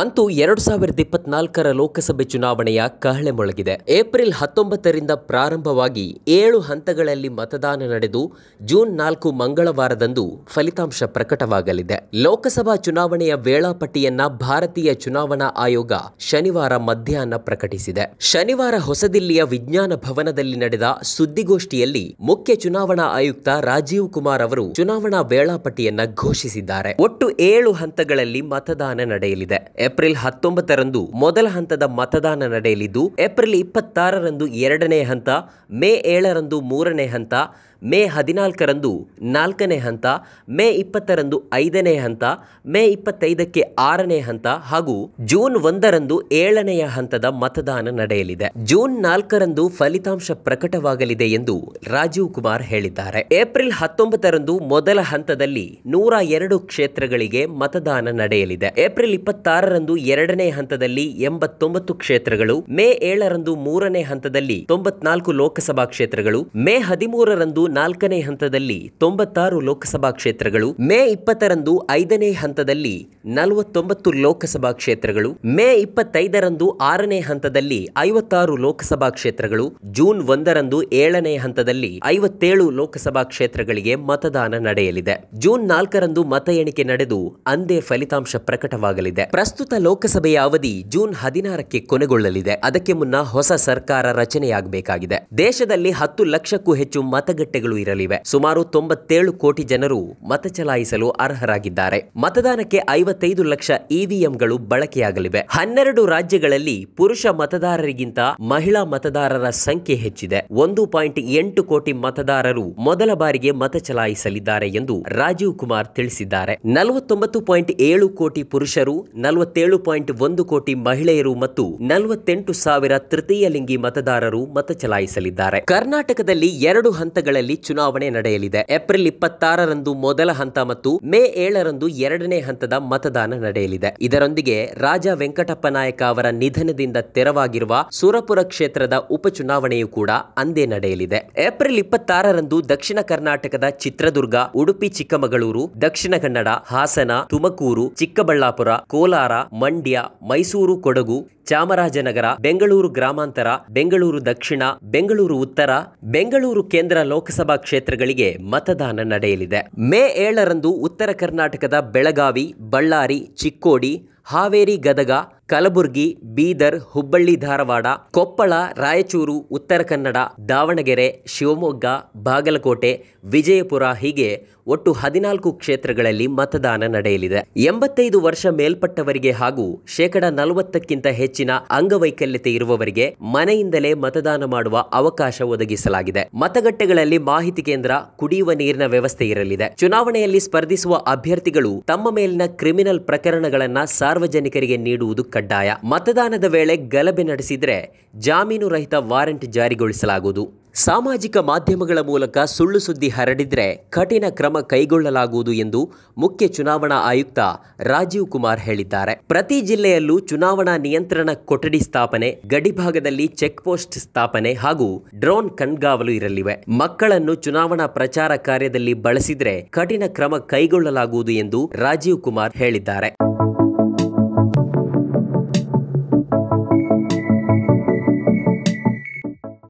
ಅಂತೂ ಎರಡು ಸಾವಿರದ ಇಪ್ಪತ್ನಾಲ್ಕರ ಲೋಕಸಭೆ ಚುನಾವಣೆಯ ಕಹಳೆ ಮೊಳಗಿದೆ ಏಪ್ರಿಲ್ ಹತ್ತೊಂಬತ್ತರಿಂದ ಪ್ರಾರಂಭವಾಗಿ ಏಳು ಹಂತಗಳಲ್ಲಿ ಮತದಾನ ನಡೆದು ಜೂನ್ ನಾಲ್ಕು ಮಂಗಳವಾರದಂದು ಫಲಿತಾಂಶ ಪ್ರಕಟವಾಗಲಿದೆ ಲೋಕಸಭಾ ಚುನಾವಣೆಯ ವೇಳಾಪಟ್ಟಿಯನ್ನ ಭಾರತೀಯ ಚುನಾವಣಾ ಆಯೋಗ ಶನಿವಾರ ಮಧ್ಯಾಹ್ನ ಪ್ರಕಟಿಸಿದೆ ಶನಿವಾರ ಹೊಸದಿಲ್ಲಿಯ ವಿಜ್ಞಾನ ಭವನದಲ್ಲಿ ನಡೆದ ಸುದ್ದಿಗೋಷ್ಠಿಯಲ್ಲಿ ಮುಖ್ಯ ಚುನಾವಣಾ ಆಯುಕ್ತ ರಾಜೀವ್ ಕುಮಾರ್ ಅವರು ಚುನಾವಣಾ ವೇಳಾಪಟ್ಟಿಯನ್ನ ಘೋಷಿಸಿದ್ದಾರೆ ಒಟ್ಟು ಏಳು ಹಂತಗಳಲ್ಲಿ ಮತದಾನ ನಡೆಯಲಿದೆ ಏಪ್ರಿಲ್ ಹತ್ತೊಂಬತ್ತರಂದು ಮೊದಲ ಹಂತದ ಮತದಾನ ನಡೆಯಲಿದ್ದು ಏಪ್ರಿಲ್ ಇಪ್ಪತ್ತಾರರಂದು ಎರಡನೇ ಹಂತ ಮೇ ಏಳರಂದು ಮೂರನೇ ಹಂತ ಮೇ ಹದಿನಾಲ್ಕರಂದು ನಾಲ್ಕನೇ ಹಂತ ಮೇ ಇಪ್ಪತ್ತರಂದು ಐದನೇ ಹಂತ ಮೇ ಇಪ್ಪತ್ತೈದಕ್ಕೆ ಆರನೇ ಹಂತ ಹಾಗೂ ಜೂನ್ ಒಂದರಂದು ಏಳನೆಯ ಹಂತದ ಮತದಾನ ನಡೆಯಲಿದೆ ಜೂನ್ ನಾಲ್ಕರಂದು ಫಲಿತಾಂಶ ಪ್ರಕಟವಾಗಲಿದೆ ಎಂದು ರಾಜೀವ್ ಕುಮಾರ್ ಹೇಳಿದ್ದಾರೆ ಏಪ್ರಿಲ್ ಹತ್ತೊಂಬತ್ತರಂದು ಮೊದಲ ಹಂತದಲ್ಲಿ ನೂರ ಎರಡು ಕ್ಷೇತ್ರಗಳಿಗೆ ಮತದಾನ ನಡೆಯಲಿದೆ ಏಪ್ರಿಲ್ ಇಪ್ಪತ್ತಾರರಂದು ಎರಡನೇ ಹಂತದಲ್ಲಿ ಎಂಬತ್ತೊಂಬತ್ತು ಕ್ಷೇತ್ರಗಳು ಮೇ ಏಳರಂದು ಮೂರನೇ ಹಂತದಲ್ಲಿ ತೊಂಬತ್ನಾಲ್ಕು ಲೋಕಸಭಾ ಕ್ಷೇತ್ರಗಳು ಮೇ ಹದಿಮೂರರಂದು ನಾಲ್ಕನೇ ಹಂತದಲ್ಲಿ ತೊಂಬತ್ತಾರು ಲೋಕಸಭಾ ಕ್ಷೇತ್ರಗಳು ಮೇ ಇಪ್ಪತ್ತರಂದು ಐದನೇ ಹಂತದಲ್ಲಿ ನಲವತ್ತೊಂಬತ್ತು ಲೋಕಸಭಾ ಕ್ಷೇತ್ರಗಳು ಮೇ ಇಪ್ಪತ್ತೈದರಂದು ಆರನೇ ಹಂತದಲ್ಲಿ ಐವತ್ತಾರು ಲೋಕಸಭಾ ಕ್ಷೇತ್ರಗಳು ಜೂನ್ ಒಂದರಂದು ಏಳನೇ ಹಂತದಲ್ಲಿ ಐವತ್ತೇಳು ಲೋಕಸಭಾ ಕ್ಷೇತ್ರಗಳಿಗೆ ಮತದಾನ ನಡೆಯಲಿದೆ ಜೂನ್ ನಾಲ್ಕರಂದು ಮತ ಎಣಿಕೆ ನಡೆದು ಅಂದೇ ಫಲಿತಾಂಶ ಪ್ರಕಟವಾಗಲಿದೆ ಪ್ರಸ್ತುತ ಲೋಕಸಭೆಯ ಅವಧಿ ಜೂನ್ ಹದಿನಾರಕ್ಕೆ ಕೊನೆಗೊಳ್ಳಲಿದೆ ಅದಕ್ಕೆ ಮುನ್ನ ಹೊಸ ಸರ್ಕಾರ ರಚನೆಯಾಗಬೇಕಾಗಿದೆ ದೇಶದಲ್ಲಿ ಹತ್ತು ಲಕ್ಷಕ್ಕೂ ಹೆಚ್ಚು ಮತಗಟ್ಟೆ ಮತಗಟ್ಟೆಗಳು ಇರಲಿವೆ ಸುಮಾರು ತೊಂಬತ್ತೇಳು ಕೋಟಿ ಜನರು ಮತ ಚಲಾಯಿಸಲು ಅರ್ಹರಾಗಿದ್ದಾರೆ ಮತದಾನಕ್ಕೆ ಐವತ್ತೈದು ಲಕ್ಷ ಇವಿಎಂಗಳು ಬಳಕೆಯಾಗಲಿವೆ ಹನ್ನೆರಡು ರಾಜ್ಯಗಳಲ್ಲಿ ಪುರುಷ ಮತದಾರರಿಗಿಂತ ಮಹಿಳಾ ಮತದಾರರ ಸಂಖ್ಯೆ ಹೆಚ್ಚಿದೆ ಒಂದು ಪಾಯಿಂಟ್ ಎಂಟು ಕೋಟಿ ಮತದಾರರು ಮೊದಲ ಬಾರಿಗೆ ಮತ ಚಲಾಯಿಸಲಿದ್ದಾರೆ ಎಂದು ರಾಜೀವ್ ಕುಮಾರ್ ತಿಳಿಸಿದ್ದಾರೆ ನಲವತ್ತೊಂಬತ್ತು ಪಾಯಿಂಟ್ ಏಳು ಕೋಟಿ ಪುರುಷರು ನಲವತ್ತೇಳು ಪಾಯಿಂಟ್ ಒಂದು ಕೋಟಿ ಮಹಿಳೆಯರು ಮತ್ತು ನಲವತ್ತೆಂಟು ಸಾವಿರ ತೃತೀಯ ಲಿಂಗಿ ಮತದಾರರು ಮತ ಚಲಾಯಿಸಲಿದ್ದಾರೆ ಕರ್ನಾಟಕದಲ್ಲಿ ಎರಡು ಹಂತಗಳಲ್ಲಿ ಹಂತದಲ್ಲಿ ಚುನಾವಣೆ ನಡೆಯಲಿದೆ ಏಪ್ರಿಲ್ ಇಪ್ಪತ್ತಾರರಂದು ಮೊದಲ ಹಂತ ಮತ್ತು ಮೇ ಏಳರಂದು ಎರಡನೇ ಹಂತದ ಮತದಾನ ನಡೆಯಲಿದೆ ಇದರೊಂದಿಗೆ ರಾಜ ವೆಂಕಟಪ್ಪ ನಾಯಕ ಅವರ ನಿಧನದಿಂದ ತೆರವಾಗಿರುವ ಸುರಪುರ ಕ್ಷೇತ್ರದ ಉಪಚುನಾವಣೆಯೂ ಕೂಡ ಅಂದೇ ನಡೆಯಲಿದೆ ಏಪ್ರಿಲ್ ಇಪ್ಪತ್ತಾರರಂದು ದಕ್ಷಿಣ ಕರ್ನಾಟಕದ ಚಿತ್ರದುರ್ಗ ಉಡುಪಿ ಚಿಕ್ಕಮಗಳೂರು ದಕ್ಷಿಣ ಕನ್ನಡ ಹಾಸನ ತುಮಕೂರು ಚಿಕ್ಕಬಳ್ಳಾಪುರ ಕೋಲಾರ ಮಂಡ್ಯ ಮೈಸೂರು ಕೊಡಗು ಚಾಮರಾಜನಗರ ಬೆಂಗಳೂರು ಗ್ರಾಮಾಂತರ ಬೆಂಗಳೂರು ದಕ್ಷಿಣ ಬೆಂಗಳೂರು ಉತ್ತರ ಬೆಂಗಳೂರು ಕೇಂದ್ರ ಲೋಕಸಭೆ ಲೋಕಸಭಾ ಕ್ಷೇತ್ರಗಳಿಗೆ ಮತದಾನ ನಡೆಯಲಿದೆ ಮೇ ಏಳರಂದು ಉತ್ತರ ಕರ್ನಾಟಕದ ಬೆಳಗಾವಿ ಬಳ್ಳಾರಿ ಚಿಕ್ಕೋಡಿ ಹಾವೇರಿ ಗದಗ ಕಲಬುರಗಿ ಬೀದರ್ ಹುಬ್ಬಳ್ಳಿ ಧಾರವಾಡ ಕೊಪ್ಪಳ ರಾಯಚೂರು ಉತ್ತರ ಕನ್ನಡ ದಾವಣಗೆರೆ ಶಿವಮೊಗ್ಗ ಬಾಗಲಕೋಟೆ ವಿಜಯಪುರ ಹೀಗೆ ಒಟ್ಟು ಹದಿನಾಲ್ಕು ಕ್ಷೇತ್ರಗಳಲ್ಲಿ ಮತದಾನ ನಡೆಯಲಿದೆ ಎಂಬತ್ತೈದು ವರ್ಷ ಮೇಲ್ಪಟ್ಟವರಿಗೆ ಹಾಗೂ ಶೇಕಡ ನಲವತ್ತಕ್ಕಿಂತ ಹೆಚ್ಚಿನ ಅಂಗವೈಕಲ್ಯತೆ ಇರುವವರಿಗೆ ಮನೆಯಿಂದಲೇ ಮತದಾನ ಮಾಡುವ ಅವಕಾಶ ಒದಗಿಸಲಾಗಿದೆ ಮತಗಟ್ಟೆಗಳಲ್ಲಿ ಮಾಹಿತಿ ಕೇಂದ್ರ ಕುಡಿಯುವ ನೀರಿನ ವ್ಯವಸ್ಥೆ ಇರಲಿದೆ ಚುನಾವಣೆಯಲ್ಲಿ ಸ್ಪರ್ಧಿಸುವ ಅಭ್ಯರ್ಥಿಗಳು ತಮ್ಮ ಮೇಲಿನ ಕ್ರಿಮಿನಲ್ ಪ್ರಕರಣಗಳನ್ನು ಸಾರ್ವಜನಿಕರಿಗೆ ನೀಡುವುದು ಕಡ್ಡಾಯ ಮತದಾನದ ವೇಳೆ ಗಲಭೆ ನಡೆಸಿದರೆ ಜಾಮೀನು ರಹಿತ ವಾರೆಂಟ್ ಜಾರಿಗೊಳಿಸಲಾಗುವುದು ಸಾಮಾಜಿಕ ಮಾಧ್ಯಮಗಳ ಮೂಲಕ ಸುಳ್ಳು ಸುದ್ದಿ ಹರಡಿದರೆ ಕಠಿಣ ಕ್ರಮ ಕೈಗೊಳ್ಳಲಾಗುವುದು ಎಂದು ಮುಖ್ಯ ಚುನಾವಣಾ ಆಯುಕ್ತ ರಾಜೀವ್ ಕುಮಾರ್ ಹೇಳಿದ್ದಾರೆ ಪ್ರತಿ ಜಿಲ್ಲೆಯಲ್ಲೂ ಚುನಾವಣಾ ನಿಯಂತ್ರಣ ಕೊಠಡಿ ಸ್ಥಾಪನೆ ಗಡಿಭಾಗದಲ್ಲಿ ಚೆಕ್ಪೋಸ್ಟ್ ಸ್ಥಾಪನೆ ಹಾಗೂ ಡ್ರೋನ್ ಕಣ್ಗಾವಲು ಇರಲಿವೆ ಮಕ್ಕಳನ್ನು ಚುನಾವಣಾ ಪ್ರಚಾರ ಕಾರ್ಯದಲ್ಲಿ ಬಳಸಿದರೆ ಕಠಿಣ ಕ್ರಮ ಕೈಗೊಳ್ಳಲಾಗುವುದು ಎಂದು ರಾಜೀವ್ ಕುಮಾರ್ ಹೇಳಿದ್ದಾರೆ